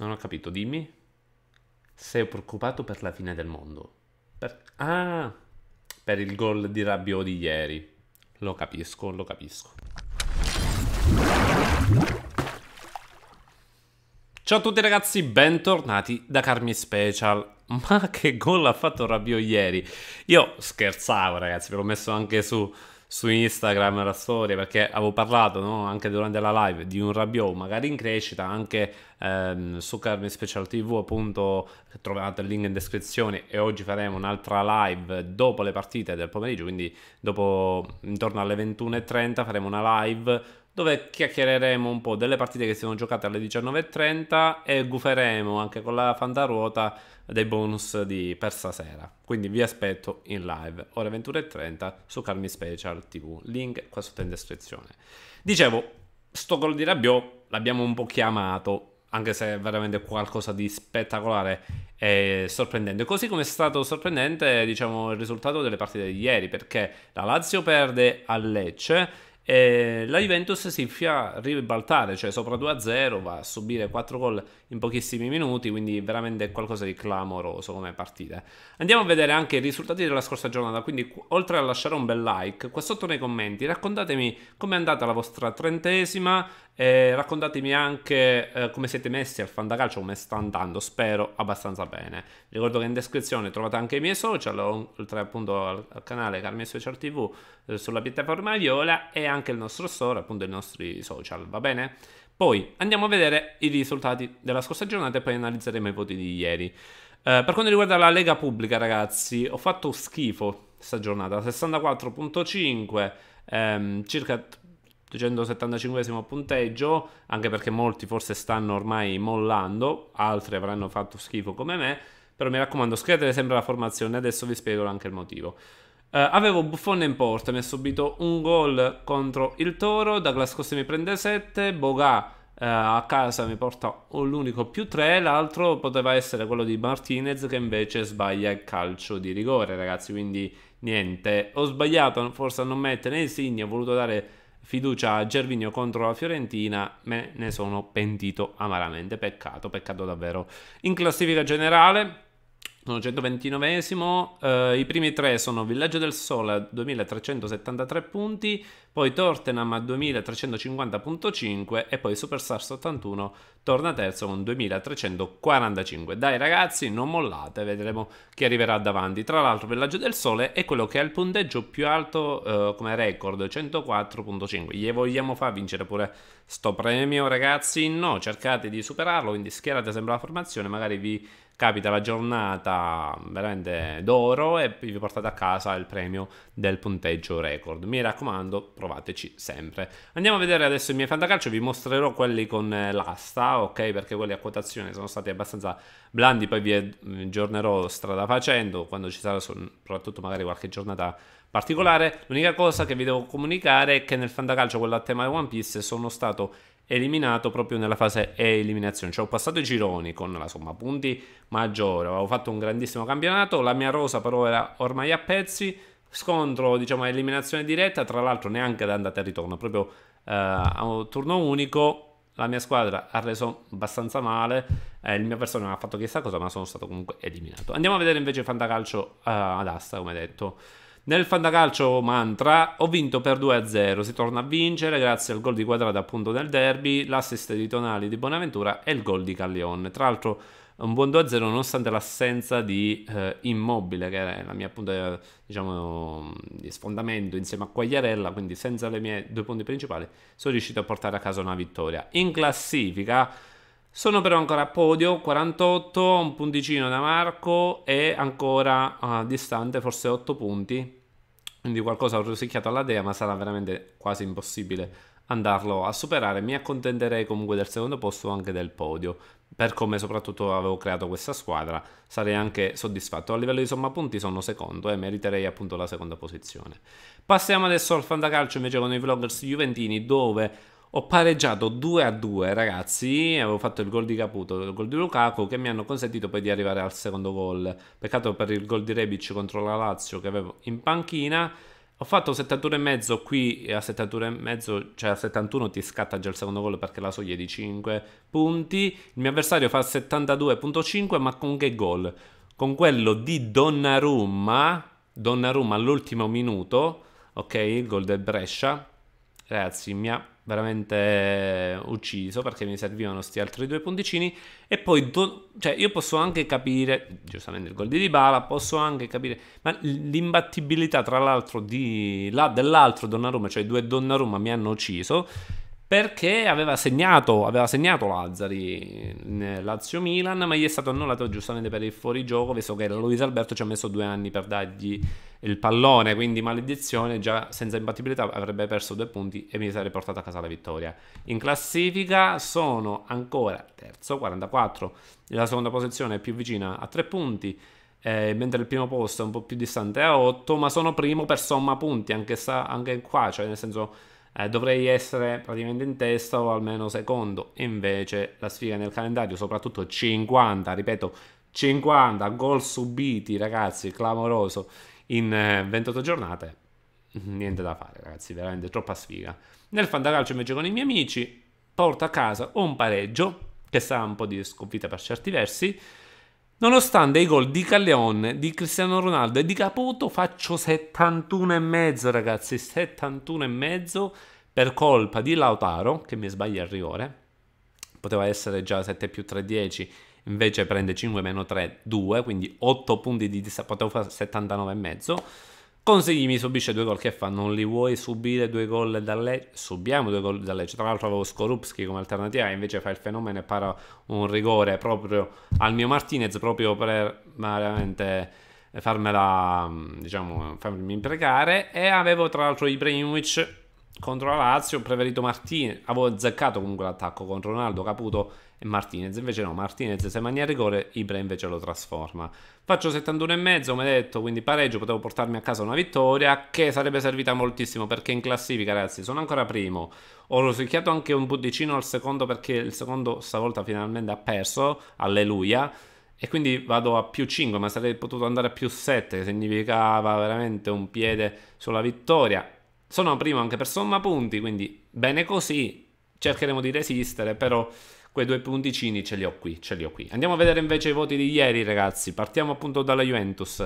Non ho capito, dimmi. Sei preoccupato per la fine del mondo. Per... Ah, per il gol di Rabiot di ieri. Lo capisco, lo capisco. Ciao a tutti ragazzi, bentornati da Carmi Special. Ma che gol ha fatto Rabiot ieri? Io scherzavo ragazzi, ve l'ho messo anche su su Instagram la storia perché avevo parlato no, anche durante la live di un Rabiot magari in crescita anche ehm, su Carmen Special TV appunto trovate il link in descrizione e oggi faremo un'altra live dopo le partite del pomeriggio quindi dopo intorno alle 21.30 faremo una live dove chiacchiereremo un po' delle partite che si sono giocate alle 19.30 e guferemo anche con la fantaruota dei bonus di per stasera. Quindi vi aspetto in live, ore 21.30 su Carmi Special TV, link qua sotto in descrizione. Dicevo, sto gol di Rabiot l'abbiamo un po' chiamato, anche se è veramente qualcosa di spettacolare e sorprendente. Così come è stato sorprendente, diciamo, il risultato delle partite di ieri, perché la Lazio perde a Lecce, e la Juventus si fia ribaltare, cioè sopra 2-0, va a subire 4 gol in pochissimi minuti, quindi veramente qualcosa di clamoroso come partita. Andiamo a vedere anche i risultati della scorsa giornata, quindi oltre a lasciare un bel like, qua sotto nei commenti raccontatemi com'è andata la vostra trentesima, eh, raccontatemi anche eh, come siete messi al fandacalcio, come sta andando, spero abbastanza bene. ricordo che in descrizione trovate anche i miei social, oltre appunto al, al canale Carmi Social TV eh, sulla piattaforma Viola e anche il nostro store, appunto i nostri social, va bene? Poi andiamo a vedere i risultati della scorsa giornata e poi analizzeremo i voti di ieri. Eh, per quanto riguarda la Lega Pubblica, ragazzi, ho fatto schifo questa giornata, 64.5, ehm, circa 275 punteggio, anche perché molti forse stanno ormai mollando, altri avranno fatto schifo come me, però mi raccomando scrivete sempre la formazione, adesso vi spiego anche il motivo. Uh, avevo Buffon in porta, mi ha subito un gol contro il Toro, Douglas Costa mi prende 7, Boga uh, a casa mi porta l'unico più 3, l'altro poteva essere quello di Martinez che invece sbaglia il calcio di rigore ragazzi, quindi niente, ho sbagliato forse a non mettere Insigne, ho voluto dare fiducia a Gervinio contro la Fiorentina, me ne sono pentito amaramente, peccato, peccato davvero. In classifica generale sono 129esimo, eh, i primi tre sono Villaggio del Sole a 2373 punti, poi Tortenham a 2350.5 e poi Superstars 81 torna terzo con 2345. Dai ragazzi, non mollate, vedremo chi arriverà davanti. Tra l'altro Villaggio del Sole è quello che ha il punteggio più alto eh, come record, 104.5. Gli vogliamo far vincere pure sto premio ragazzi? No, cercate di superarlo, quindi schierate sempre la formazione, magari vi capita la giornata mm, veramente d'oro e vi portate a casa il premio del punteggio record. Mi raccomando, provateci sempre. Andiamo a vedere adesso i miei fantacalcio, vi mostrerò quelli con eh, l'asta, ok? Perché quelli a quotazione sono stati abbastanza blandi, poi vi aggiornerò strada facendo quando ci sarà soprattutto magari qualche giornata particolare. L'unica cosa che vi devo comunicare è che nel fantacalcio quello a tema di One Piece sono stato eliminato proprio nella fase e eliminazione. Cioè ho passato i gironi con la somma punti maggiore, avevo fatto un grandissimo campionato, la mia rosa però era ormai a pezzi, scontro diciamo eliminazione diretta, tra l'altro neanche da andata e ritorno, proprio eh, a turno unico la mia squadra ha reso abbastanza male, eh, il mio personaggio non ha fatto chissà cosa, ma sono stato comunque eliminato. Andiamo a vedere invece Fantacalcio eh, ad asta, come detto. Nel fantacalcio mantra ho vinto per 2-0, si torna a vincere grazie al gol di quadrata appunto nel derby, l'assist di Tonali di Bonaventura e il gol di Caglione. Tra l'altro un buon 2-0 nonostante l'assenza di eh, Immobile, che è la mia punta eh, diciamo, di sfondamento insieme a Quagliarella, quindi senza le mie due punti principali sono riuscito a portare a casa una vittoria. In classifica sono però ancora a podio, 48, un punticino da Marco e ancora eh, distante forse 8 punti quindi qualcosa ho rosicchiato alla dea, ma sarà veramente quasi impossibile andarlo a superare. Mi accontenterei comunque del secondo posto o anche del podio. Per come soprattutto avevo creato questa squadra, sarei anche soddisfatto. A livello di somma punti sono secondo e meriterei appunto la seconda posizione. Passiamo adesso al fantacalcio invece con i vloggers juventini dove ho pareggiato 2 a 2, ragazzi. Avevo fatto il gol di Caputo, il gol di Lukaku, che mi hanno consentito poi di arrivare al secondo gol. Peccato per il gol di Rebic contro la Lazio che avevo in panchina. Ho fatto 71,5 qui e a 71,5, cioè a 71 ti scatta già il secondo gol perché la soglia è di 5 punti. Il mio avversario fa 72,5, ma con che gol? Con quello di Donnarumma, Donnarumma all'ultimo minuto, ok, il gol del Brescia. Ragazzi, mi ha veramente ucciso perché mi servivano questi altri due punticini e poi do, cioè io posso anche capire giustamente il gol di Dybala posso anche capire ma l'imbattibilità tra l'altro di là dell'altro Donnarumma cioè i due Donnarumma mi hanno ucciso perché aveva segnato, aveva segnato Lazzari nel Lazio Milan, ma gli è stato annullato giustamente per il fuorigioco, visto che Luis Alberto ci ha messo due anni per dargli il pallone, quindi maledizione, già senza imbattibilità avrebbe perso due punti e mi sarei portato a casa la vittoria. In classifica sono ancora terzo, 44, la seconda posizione è più vicina a tre punti. Eh, mentre il primo posto è un po' più distante a 8, ma sono primo per somma punti, anche, sa, anche qua, cioè nel senso eh, dovrei essere praticamente in testa o almeno secondo. invece la sfiga nel calendario, soprattutto 50, ripeto, 50 gol subiti, ragazzi, clamoroso in 28 eh, giornate. Niente da fare, ragazzi, veramente troppa sfiga. Nel fantacalcio invece con i miei amici porto a casa un pareggio, che sarà un po' di sconfitta per certi versi, Nonostante i gol di Calleon, di Cristiano Ronaldo e di Caputo, faccio 71,5 ragazzi, 71,5 per colpa di Lautaro, che mi sbaglia il rigore, poteva essere già 7 più 3, 10, invece prende 5 meno 3, 2, quindi 8 punti di distanza, potevo fare 79,5 Consigli mi subisce due gol che fa, non li vuoi subire due gol da Lecce? Subiamo due gol da Lecce, tra l'altro avevo Skorupski come alternativa, e invece fa il fenomeno e para un rigore proprio al mio Martinez, proprio per veramente eh, farmela, mm, diciamo, farmi imprecare. E avevo tra l'altro Ibrahimovic contro la Lazio, ho preferito Martinez, avevo azzeccato comunque l'attacco contro Ronaldo, Caputo e Martinez. Invece no, Martinez se magna rigore, Ibra invece lo trasforma. Faccio 71,5 come detto, quindi pareggio, potevo portarmi a casa una vittoria che sarebbe servita moltissimo perché in classifica ragazzi sono ancora primo. Ho rosicchiato anche un buddicino al secondo perché il secondo stavolta finalmente ha perso, alleluia. E quindi vado a più 5, ma sarei potuto andare a più 7, che significava veramente un piede sulla vittoria. Sono primo anche per somma punti, quindi bene così, cercheremo di resistere, però Quei due punticini ce li ho qui, ce li ho qui. Andiamo a vedere invece i voti di ieri, ragazzi. Partiamo appunto dalla Juventus.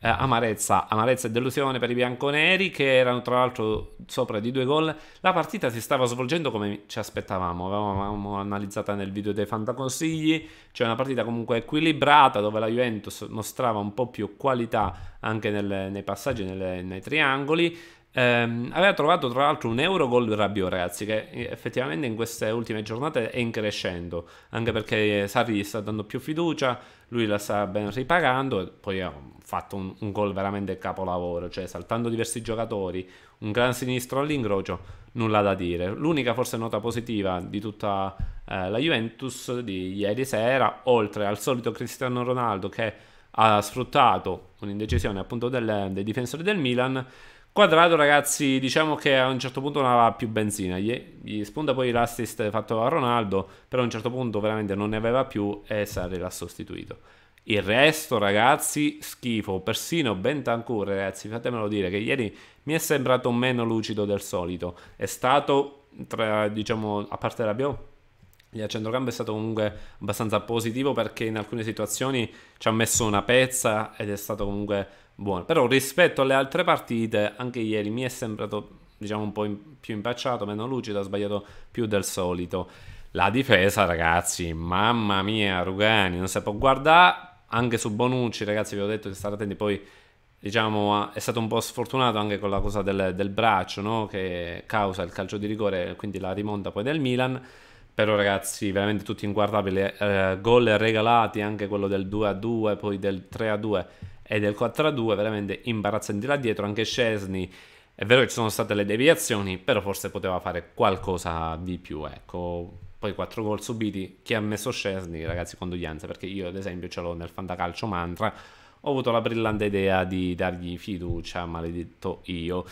Eh, amarezza, amarezza e delusione per i bianconeri che erano tra l'altro sopra di due gol. La partita si stava svolgendo come ci aspettavamo, avevamo analizzata nel video dei fantaconsigli, cioè una partita comunque equilibrata dove la Juventus mostrava un po' più qualità anche nel, nei passaggi, nelle, nei triangoli. Ehm, aveva trovato tra l'altro un euro gol Rabiot ragazzi che eh, effettivamente in queste ultime giornate è in crescendo anche perché Sarri gli sta dando più fiducia lui la sta ben ripagando e poi ha fatto un, un gol veramente capolavoro cioè saltando diversi giocatori un gran sinistro all'incrocio nulla da dire l'unica forse nota positiva di tutta eh, la Juventus di ieri sera oltre al solito Cristiano Ronaldo che ha sfruttato un'indecisione appunto del, dei difensori del Milan Quadrato, ragazzi, diciamo che a un certo punto non aveva più benzina. Gli, gli sponda poi l'assist fatto a Ronaldo, però a un certo punto veramente non ne aveva più e Sarri l'ha sostituito. Il resto, ragazzi, schifo. Persino Bentancur, ragazzi, fatemelo dire che ieri mi è sembrato meno lucido del solito. È stato, tra, diciamo, a parte la bio, il centrocampo è stato comunque abbastanza positivo perché in alcune situazioni ci ha messo una pezza ed è stato comunque buono. Però rispetto alle altre partite, anche ieri mi è sembrato diciamo un po' in, più impacciato, meno lucido, ha sbagliato più del solito. La difesa, ragazzi, mamma mia, Rugani, non si può guardare. Anche su Bonucci, ragazzi, vi ho detto di stare attenti, poi diciamo, è stato un po' sfortunato anche con la cosa del, del braccio no? che causa il calcio di rigore, quindi la rimonta poi del Milan. Però ragazzi, veramente tutti inguardabili. Eh, gol regalati, anche quello del 2 a 2, poi del 3 a 2 e del 4 a 2, veramente imbarazzanti là dietro. Anche Scesni, è vero che ci sono state le deviazioni, però forse poteva fare qualcosa di più, ecco. Poi 4 gol subiti, chi ha messo Scesni, ragazzi, condoglianze, perché io ad esempio ce l'ho nel fantacalcio mantra, ho avuto la brillante idea di dargli fiducia, maledetto io.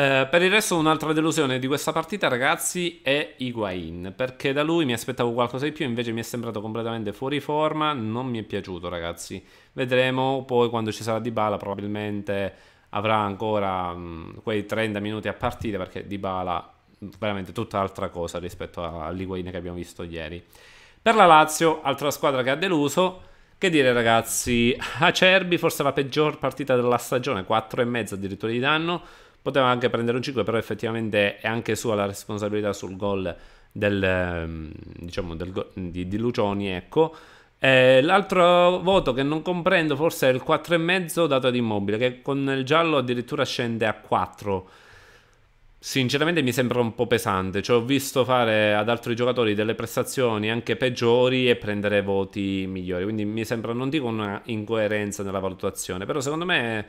Eh, per il resto un'altra delusione di questa partita ragazzi è Higuain perché da lui mi aspettavo qualcosa di più invece mi è sembrato completamente fuori forma non mi è piaciuto ragazzi vedremo poi quando ci sarà Dybala probabilmente avrà ancora mh, mm, quei 30 minuti a partita perché Dybala mm, veramente tutt'altra cosa rispetto all'Higuain che abbiamo visto ieri per la Lazio altra squadra che ha deluso che dire ragazzi Acerbi forse la peggior partita della stagione 4,5 addirittura di danno poteva anche prendere un 5 però effettivamente è anche sua la responsabilità sul gol del, ehm, diciamo, del go- di, di, Lucioni ecco eh, l'altro voto che non comprendo forse è il 4,5 dato ad Immobile che con il giallo addirittura scende a 4 sinceramente mi sembra un po' pesante. Cioè, ho visto fare ad altri giocatori delle prestazioni anche peggiori e prendere voti migliori. Quindi mi sembra, non dico una incoerenza nella valutazione, però secondo me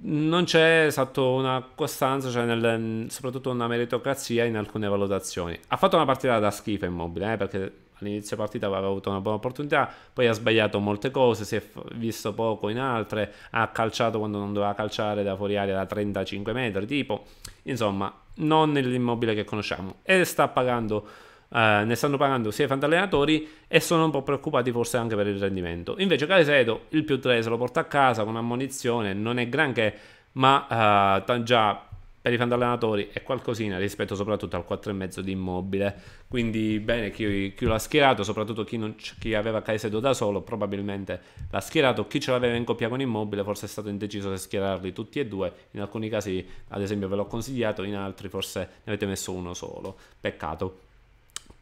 non c'è esatto una costanza, cioè nel, soprattutto una meritocrazia in alcune valutazioni. Ha fatto una partita da schifo immobile, eh, perché all'inizio partita aveva avuto una buona opportunità, poi ha sbagliato molte cose, si è visto poco in altre, ha calciato quando non doveva calciare da fuori aria da 35 metri, tipo, insomma, non nell'immobile che conosciamo e sta pagando eh, ne stanno pagando sia i fantallenatori e sono un po' preoccupati forse anche per il rendimento. Invece Caicedo il più 3 se lo porta a casa con ammonizione, non è granché, ma eh, già per i fantallenatori è qualcosina rispetto soprattutto al 4,5 di immobile. Quindi bene chi, chi l'ha schierato, soprattutto chi, non, chi aveva Caicedo da solo probabilmente l'ha schierato, chi ce l'aveva in coppia con immobile forse è stato indeciso se schierarli tutti e due, in alcuni casi ad esempio ve l'ho consigliato, in altri forse ne avete messo uno solo, peccato.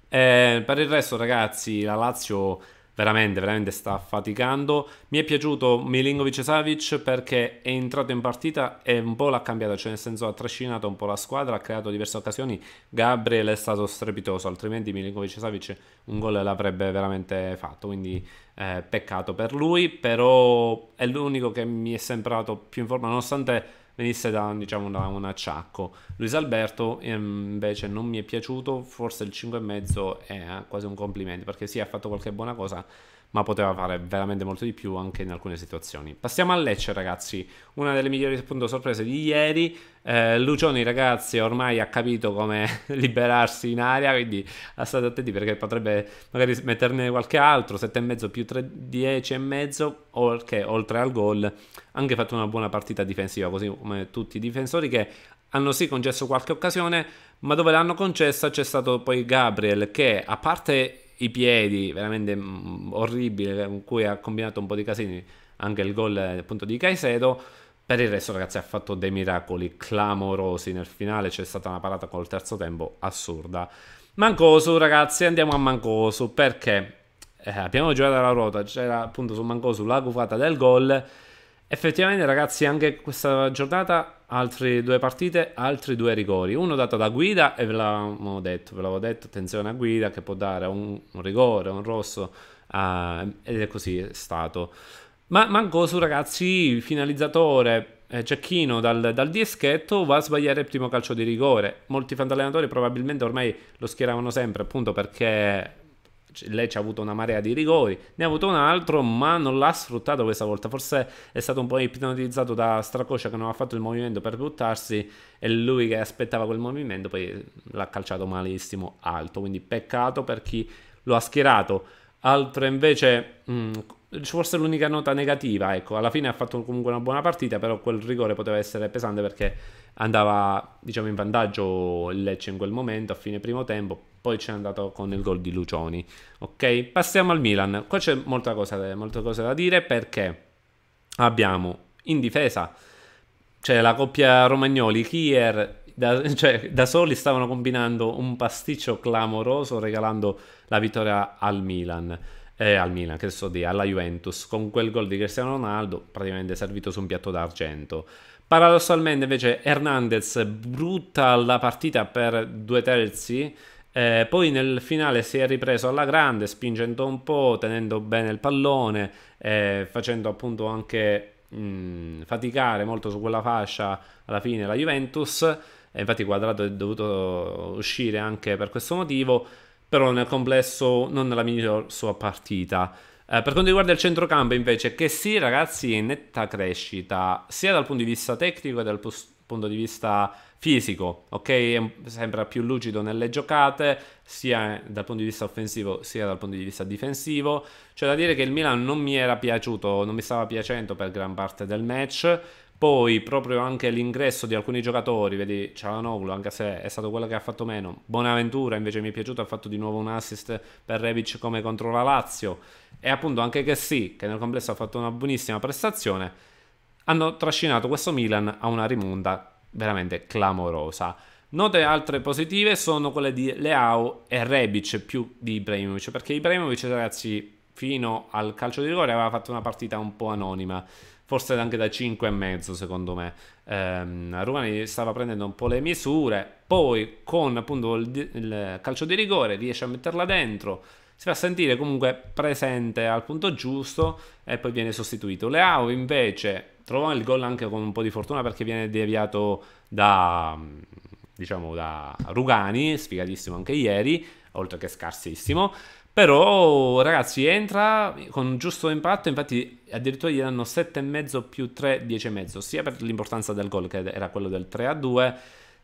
Eh, per il resto, ragazzi, la Lazio veramente, veramente sta faticando. Mi è piaciuto Milinkovic Savic perché è entrato in partita e un po' l'ha cambiata, cioè nel senso ha trascinato un po' la squadra, ha creato diverse occasioni. Gabriel è stato strepitoso, altrimenti Milinkovic Savic un gol l'avrebbe veramente fatto, quindi eh, peccato per lui, però è l'unico che mi è sembrato più in forma nonostante venisse da, diciamo, da un acciacco. Luis Alberto ehm, invece non mi è piaciuto, forse il 5,5 è eh, quasi un complimento perché sì ha fatto qualche buona cosa ma poteva fare veramente molto di più anche in alcune situazioni. Passiamo a Lecce, ragazzi. Una delle migliori appunto, sorprese di ieri. Eh, Lucioni, ragazzi, ormai ha capito come liberarsi in aria, quindi ah, state attenti perché potrebbe magari metterne qualche altro. 7,5 più 3, mezzo, okay, oltre al gol, ha anche fatto una buona partita difensiva, così come tutti i difensori che hanno sì concesso qualche occasione, ma dove l'hanno concessa c'è stato poi Gabriel che, a parte i piedi, veramente mm, orribile, eh, con cui ha combinato un po' di casini anche il gol eh, appunto di Caicedo. Per il resto, ragazzi, ha fatto dei miracoli clamorosi nel finale. C'è stata una parata col terzo tempo assurda. Mancosu, ragazzi, andiamo a Mancosu perché eh, abbiamo giocato la ruota. C'era appunto su Mancosu la gufata del gol Effettivamente, ragazzi, anche questa giornata altre due partite, altri due rigori. Uno dato da guida e ve l'avevo detto, ve l'avevo detto, attenzione a guida che può dare un, un rigore, un rosso, uh, ed è così è stato. Ma mancò su ragazzi, finalizzatore, eh, Cecchino dal, dal, dischetto va a sbagliare il primo calcio di rigore. Molti fantallenatori probabilmente ormai lo schieravano sempre appunto perché lei ci ha avuto una marea di rigori, ne ha avuto un altro ma non l'ha sfruttato questa volta, forse è stato un po' ipnotizzato da Stracoscia che non ha fatto il movimento per buttarsi e lui che aspettava quel movimento poi l'ha calciato malissimo alto, quindi peccato per chi lo ha schierato. Altro invece, mh, mm, forse l'unica nota negativa, ecco, alla fine ha fatto comunque una buona partita, però quel rigore poteva essere pesante perché andava diciamo in vantaggio il Lecce in quel momento a fine primo tempo poi c'è andato con il gol di Lucioni. Ok, passiamo al Milan. Qua c'è molta cosa, da, molta cosa da dire perché abbiamo in difesa cioè la coppia Romagnoli, Kier, da, cioè, da soli stavano combinando un pasticcio clamoroso regalando la vittoria al Milan. Eh, al Milan, che so dire, alla Juventus, con quel gol di Cristiano Ronaldo praticamente servito su un piatto d'argento. Paradossalmente invece Hernandez brutta la partita per due terzi, eh, poi nel finale si è ripreso alla grande, spingendo un po', tenendo bene il pallone, eh, facendo appunto anche mh, mm, faticare molto su quella fascia alla fine la Juventus. Eh, infatti, Quadrato è dovuto uscire anche per questo motivo. Però nel complesso non nella miglior sua partita. Eh, per quanto riguarda il centrocampo, invece, che sì, ragazzi, è in netta crescita, sia dal punto di vista tecnico che dal, post- punto di vista fisico, ok? Sembra più lucido nelle giocate, sia dal punto di vista offensivo sia dal punto di vista difensivo. C'è da dire che il Milan non mi era piaciuto, non mi stava piacendo per gran parte del match. Poi proprio anche l'ingresso di alcuni giocatori, vedi Cialanoglu, anche se è stato quello che ha fatto meno, Buonaventura invece mi è piaciuto, ha fatto di nuovo un assist per Rebic come contro la Lazio e appunto anche che sì, che nel complesso ha fatto una buonissima prestazione hanno trascinato questo Milan a una rimonta veramente clamorosa. Note altre positive sono quelle di Leao e Rebic più di Ibrahimovic, perché Ibrahimovic, ragazzi, fino al calcio di rigore aveva fatto una partita un po' anonima, forse anche da 5,5 secondo me. Ehm, Rumani stava prendendo un po' le misure, poi con appunto il, il calcio di rigore riesce a metterla dentro si fa sentire comunque presente al punto giusto e poi viene sostituito. Leao invece trova il gol anche con un po' di fortuna perché viene deviato da, diciamo, da Rugani, sfigatissimo anche ieri, oltre che scarsissimo. Però ragazzi entra con un giusto impatto, infatti addirittura gli danno 7,5 più 3, 10,5, sia per l'importanza del gol che era quello del 3 a 2,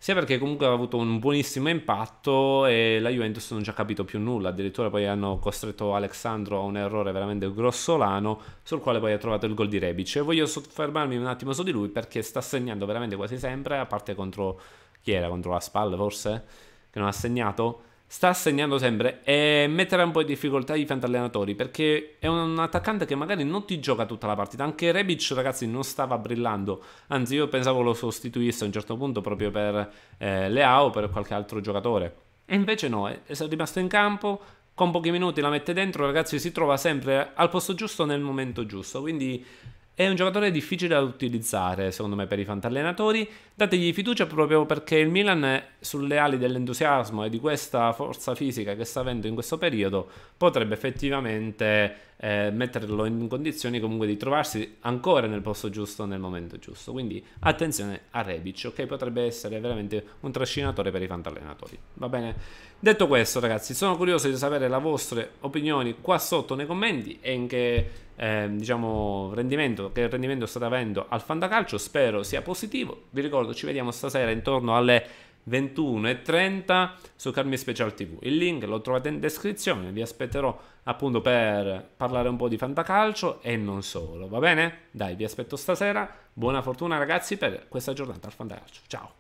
sia perché comunque aveva avuto un buonissimo impatto e la Juventus non ci ha capito più nulla, addirittura poi hanno costretto Alexandro a un errore veramente grossolano sul quale poi ha trovato il gol di Rebic. E voglio soffermarmi un attimo su di lui perché sta segnando veramente quasi sempre, a parte contro chi era contro la Spal forse che non ha segnato sta segnando sempre e metterà un po' in difficoltà i fantallenatori perché è un attaccante che magari non ti gioca tutta la partita. Anche Rebic, ragazzi, non stava brillando, anzi io pensavo lo sostituisse a un certo punto proprio per eh, Leao o per qualche altro giocatore. E invece no, è rimasto in campo, con pochi minuti la mette dentro, ragazzi, si trova sempre al posto giusto nel momento giusto, quindi è un giocatore difficile da utilizzare, secondo me, per i fantallenatori. Dategli fiducia proprio perché il Milan, sulle ali dell'entusiasmo e di questa forza fisica che sta avendo in questo periodo, potrebbe effettivamente eh, metterlo in condizioni comunque di trovarsi ancora nel posto giusto nel momento giusto. Quindi attenzione a Rebic, ok? Potrebbe essere veramente un trascinatore per i fantallenatori. Va bene? Detto questo, ragazzi, sono curioso di sapere le vostre opinioni qua sotto nei commenti e in che eh, diciamo rendimento che rendimento state avendo al fantacalcio spero sia positivo vi ricordo ci vediamo stasera intorno alle 21.30 su Carmi Special TV. Il link lo trovate in descrizione, vi aspetterò appunto per parlare un po' di fantacalcio e non solo, va bene? Dai, vi aspetto stasera, buona fortuna ragazzi per questa giornata al fantacalcio, ciao!